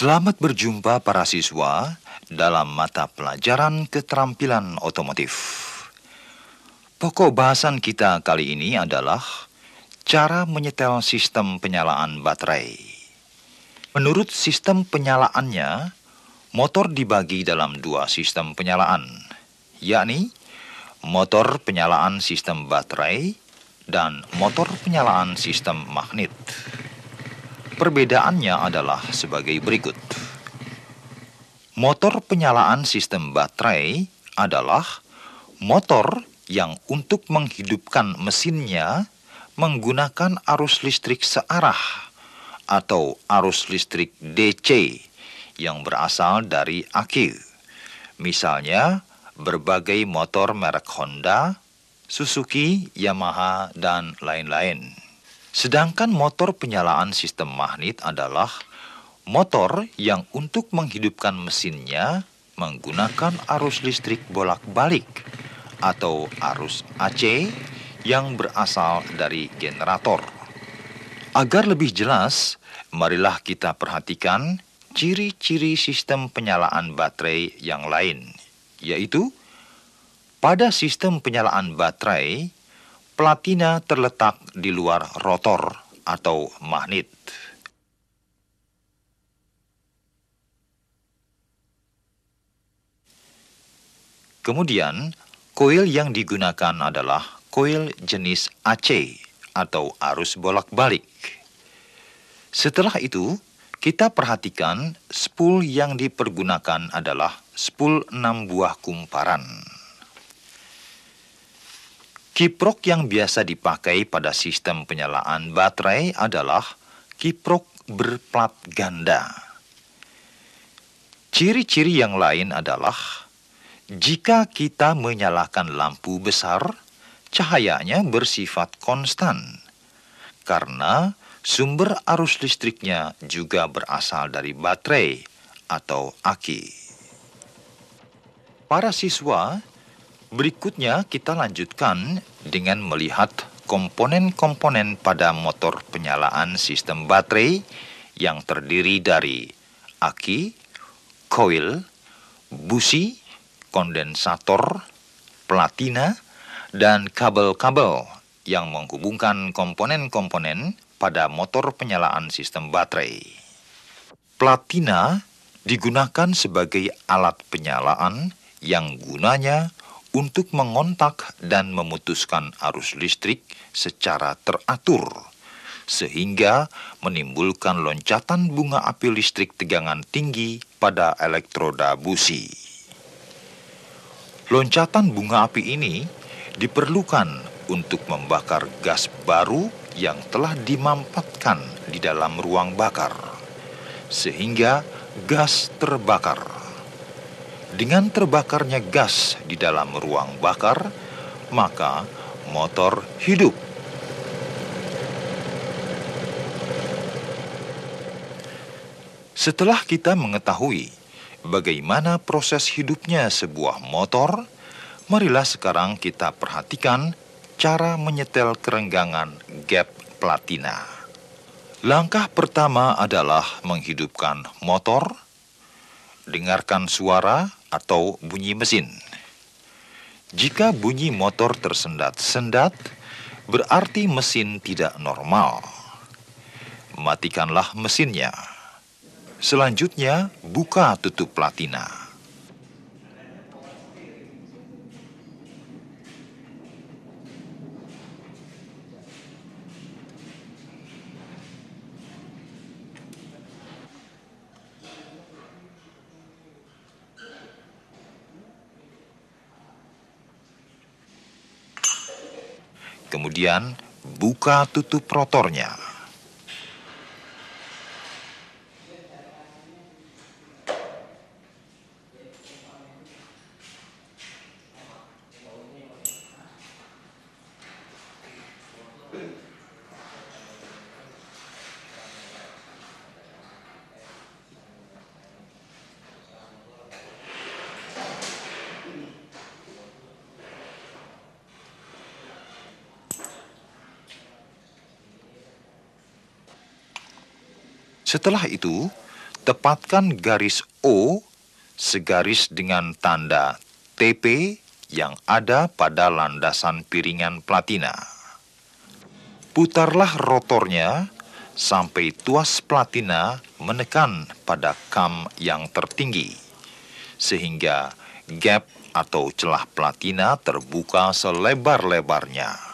Selamat berjumpa para siswa dalam mata pelajaran keterampilan otomotif. Pokok bahasan kita kali ini adalah cara menyetel sistem penyalaan baterai. Menurut sistem penyalaannya, motor dibagi dalam dua sistem penyalaan, yakni motor penyalaan sistem baterai dan motor penyalaan sistem magnet. Perbedaannya adalah sebagai berikut. Motor penyalaan sistem baterai adalah motor yang untuk menghidupkan mesinnya menggunakan arus listrik searah atau arus listrik DC yang berasal dari aki. Misalnya, berbagai motor merek Honda, Suzuki, Yamaha, dan lain-lain. Sedangkan motor penyalaan sistem magnet adalah motor yang untuk menghidupkan mesinnya menggunakan arus listrik bolak-balik atau arus AC yang berasal dari generator. Agar lebih jelas, marilah kita perhatikan ciri-ciri sistem penyalaan baterai yang lain, yaitu pada sistem penyalaan baterai Platina terletak di luar rotor atau magnet. Kemudian, koil yang digunakan adalah koil jenis AC atau arus bolak-balik. Setelah itu, kita perhatikan spool yang dipergunakan adalah spool 6 buah kumparan. Kiprok yang biasa dipakai pada sistem penyalaan baterai adalah kiprok berplat ganda. Ciri-ciri yang lain adalah jika kita menyalakan lampu besar, cahayanya bersifat konstan karena sumber arus listriknya juga berasal dari baterai atau aki. Para siswa Berikutnya kita lanjutkan dengan melihat komponen-komponen pada motor penyalaan sistem baterai yang terdiri dari aki, koil, busi, kondensator, platina, dan kabel-kabel yang menghubungkan komponen-komponen pada motor penyalaan sistem baterai. Platina digunakan sebagai alat penyalaan yang gunanya untuk mengontak dan memutuskan arus listrik secara teratur, sehingga menimbulkan loncatan bunga api listrik tegangan tinggi pada elektroda busi. Loncatan bunga api ini diperlukan untuk membakar gas baru yang telah dimampatkan di dalam ruang bakar, sehingga gas terbakar. Dengan terbakarnya gas di dalam ruang bakar, maka motor hidup. Setelah kita mengetahui bagaimana proses hidupnya sebuah motor, marilah sekarang kita perhatikan cara menyetel kerenggangan gap platina. Langkah pertama adalah menghidupkan motor. Dengarkan suara atau bunyi mesin. Jika bunyi motor tersendat-sendat, berarti mesin tidak normal. Matikanlah mesinnya. Selanjutnya, buka tutup platina. Kemudian buka tutup rotornya. Setelah itu, tepatkan garis O segaris dengan tanda TP yang ada pada landasan piringan platina. Putarlah rotornya sampai tuas platina menekan pada kam yang tertinggi, sehingga gap atau celah platina terbuka selebar-lebarnya.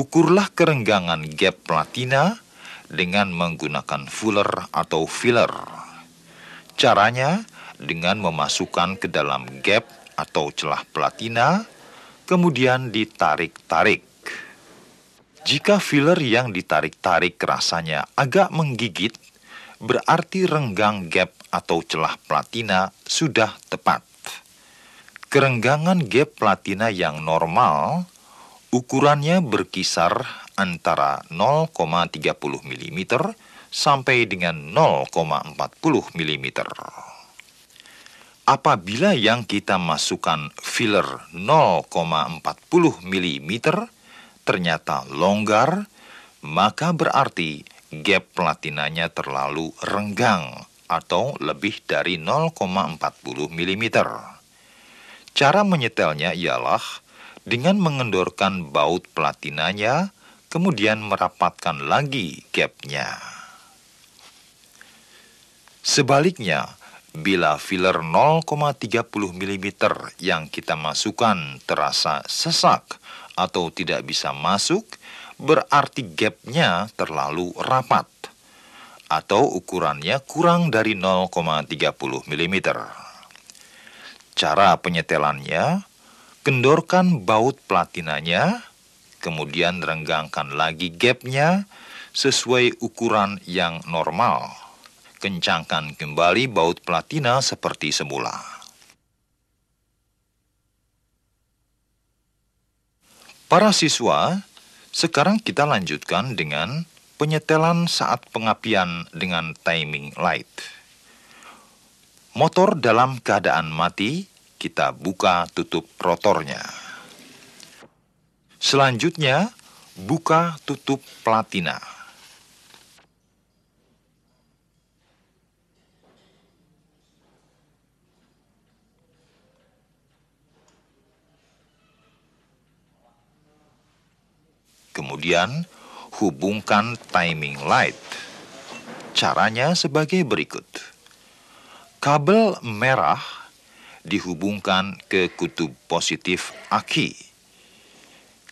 Ukurlah kerenggangan gap platina dengan menggunakan fuller atau filler. Caranya dengan memasukkan ke dalam gap atau celah platina, kemudian ditarik-tarik. Jika filler yang ditarik-tarik rasanya agak menggigit, berarti renggang gap atau celah platina sudah tepat. Kerenggangan gap platina yang normal Ukurannya berkisar antara 0,30 mm sampai dengan 0,40 mm. Apabila yang kita masukkan filler 0,40 mm ternyata longgar, maka berarti gap platinanya terlalu renggang atau lebih dari 0,40 mm. Cara menyetelnya ialah dengan mengendorkan baut platinanya, kemudian merapatkan lagi gapnya. Sebaliknya, bila filler 0,30 mm yang kita masukkan terasa sesak atau tidak bisa masuk, berarti gapnya terlalu rapat atau ukurannya kurang dari 0,30 mm. Cara penyetelannya, Kendorkan baut platinanya, kemudian renggangkan lagi gapnya sesuai ukuran yang normal. Kencangkan kembali baut platina seperti semula. Para siswa, sekarang kita lanjutkan dengan penyetelan saat pengapian dengan timing light. Motor dalam keadaan mati kita buka tutup rotornya. Selanjutnya, buka tutup platina. Kemudian, hubungkan timing light. Caranya sebagai berikut. Kabel merah dihubungkan ke kutub positif aki.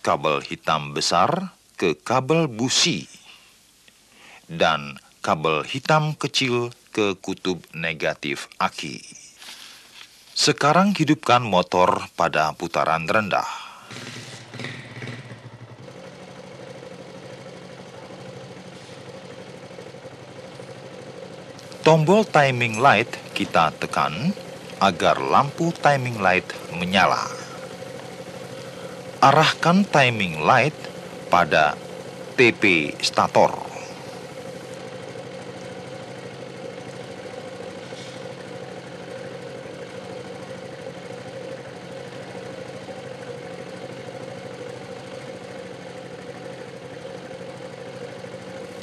Kabel hitam besar ke kabel busi. Dan kabel hitam kecil ke kutub negatif aki. Sekarang hidupkan motor pada putaran rendah. Tombol timing light kita tekan agar lampu timing light menyala. Arahkan timing light pada TP stator.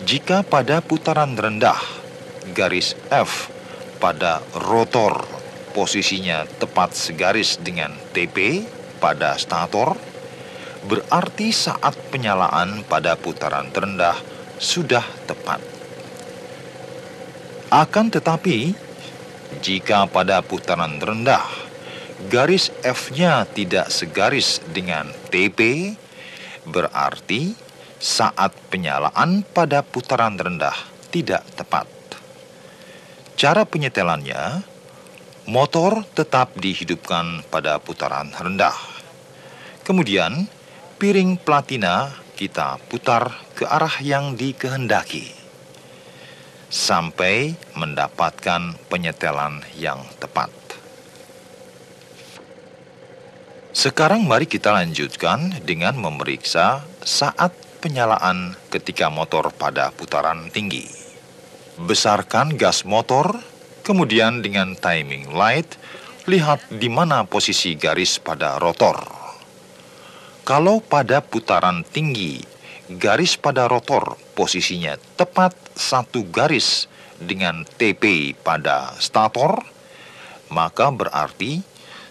Jika pada putaran rendah, garis F pada rotor posisinya tepat segaris dengan TP pada stator, berarti saat penyalaan pada putaran terendah sudah tepat. Akan tetapi, jika pada putaran rendah garis F-nya tidak segaris dengan TP, berarti saat penyalaan pada putaran rendah tidak tepat. Cara penyetelannya motor tetap dihidupkan pada putaran rendah. Kemudian, piring platina kita putar ke arah yang dikehendaki sampai mendapatkan penyetelan yang tepat. Sekarang mari kita lanjutkan dengan memeriksa saat penyalaan ketika motor pada putaran tinggi. Besarkan gas motor Kemudian dengan timing light, lihat di mana posisi garis pada rotor. Kalau pada putaran tinggi, garis pada rotor posisinya tepat satu garis dengan TP pada stator, maka berarti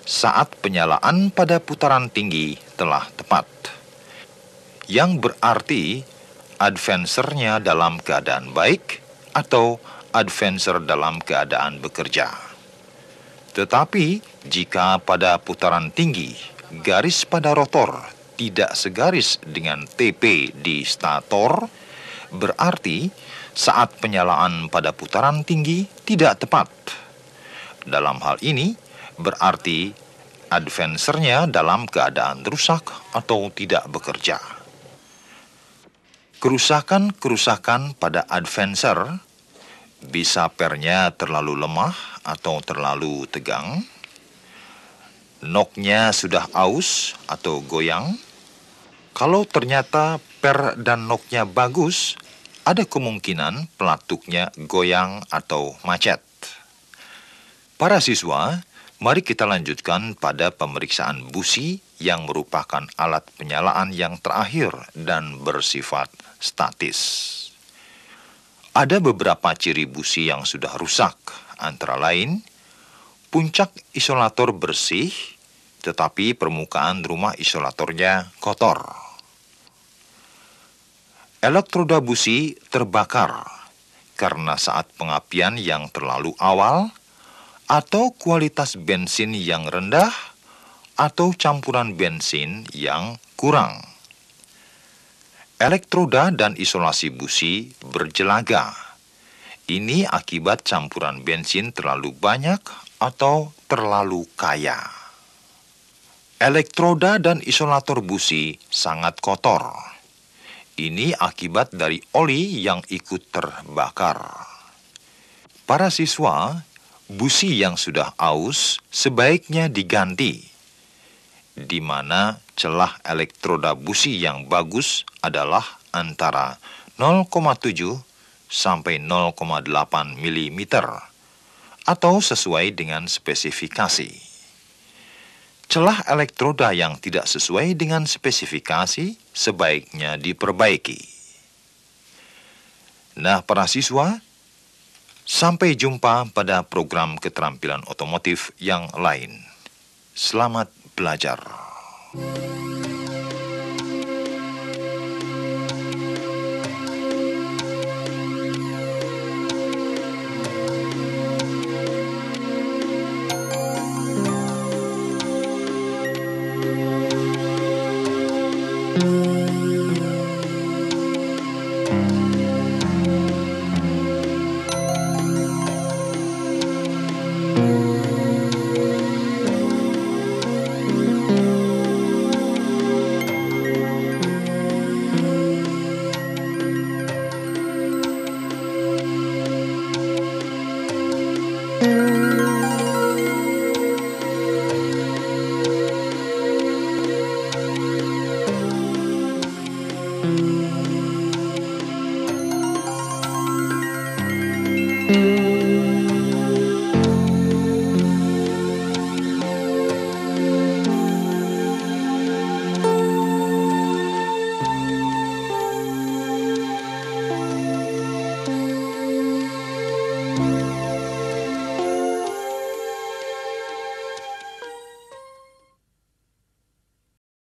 saat penyalaan pada putaran tinggi telah tepat. Yang berarti advancernya dalam keadaan baik atau Advancer dalam keadaan bekerja. Tetapi jika pada putaran tinggi, garis pada rotor tidak segaris dengan TP di stator, berarti saat penyalaan pada putaran tinggi tidak tepat. Dalam hal ini, berarti advancernya dalam keadaan rusak atau tidak bekerja. Kerusakan-kerusakan pada advancer bisa pernya terlalu lemah atau terlalu tegang. Noknya sudah aus atau goyang. Kalau ternyata per dan noknya bagus, ada kemungkinan pelatuknya goyang atau macet. Para siswa, mari kita lanjutkan pada pemeriksaan busi yang merupakan alat penyalaan yang terakhir dan bersifat statis. Ada beberapa ciri busi yang sudah rusak, antara lain puncak isolator bersih, tetapi permukaan rumah isolatornya kotor. Elektroda busi terbakar karena saat pengapian yang terlalu awal, atau kualitas bensin yang rendah, atau campuran bensin yang kurang. Elektroda dan isolasi busi berjelaga. Ini akibat campuran bensin terlalu banyak atau terlalu kaya. Elektroda dan isolator busi sangat kotor. Ini akibat dari oli yang ikut terbakar. Para siswa, busi yang sudah aus sebaiknya diganti di mana celah elektroda busi yang bagus adalah antara 0,7 sampai 0,8 mm atau sesuai dengan spesifikasi. Celah elektroda yang tidak sesuai dengan spesifikasi sebaiknya diperbaiki. Nah, para siswa, sampai jumpa pada program keterampilan otomotif yang lain. Selamat belajar. Thank